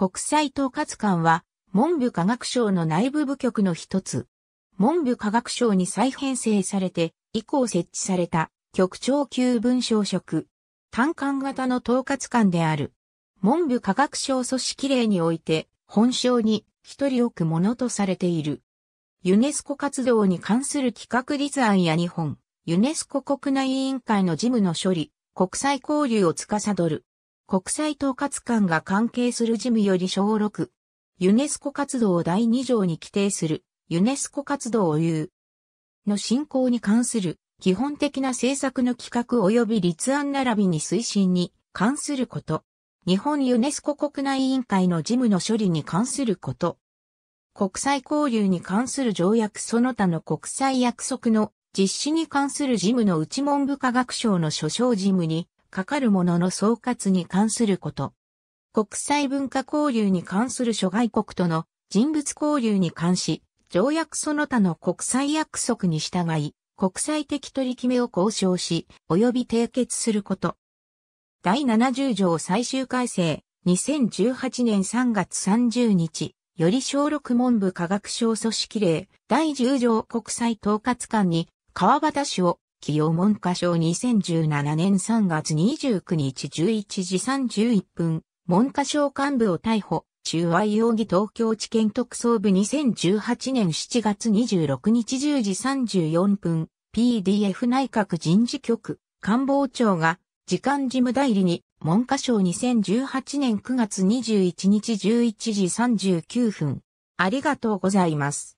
国際統括官は、文部科学省の内部部局の一つ。文部科学省に再編成されて、以降設置された、局長級文章職。単管型の統括官である。文部科学省組織令において、本省に一人置くものとされている。ユネスコ活動に関する企画立案や日本、ユネスコ国内委員会の事務の処理、国際交流を司る、国際統括官が関係する事務より小6。ユネスコ活動を第2条に規定する、ユネスコ活動を有の進行に関する、基本的な政策の企画及び立案並びに推進に関すること。日本ユネスコ国内委員会の事務の処理に関すること。国際交流に関する条約その他の国際約束の実施に関する事務の内文部科学省の所掌事務にかかるものの総括に関すること。国際文化交流に関する諸外国との人物交流に関し、条約その他の国際約束に従い、国際的取り決めを交渉し、及び締結すること。第70条最終改正、2018年3月30日、より小6文部科学省組織令、第10条国際統括官に、川端氏を企用文科省2017年3月29日11時31分、文科省幹部を逮捕、中愛容疑東京地検特捜部2018年7月26日10時34分、PDF 内閣人事局、官房長が、時間事務代理に、文科省2018年9月21日11時39分。ありがとうございます。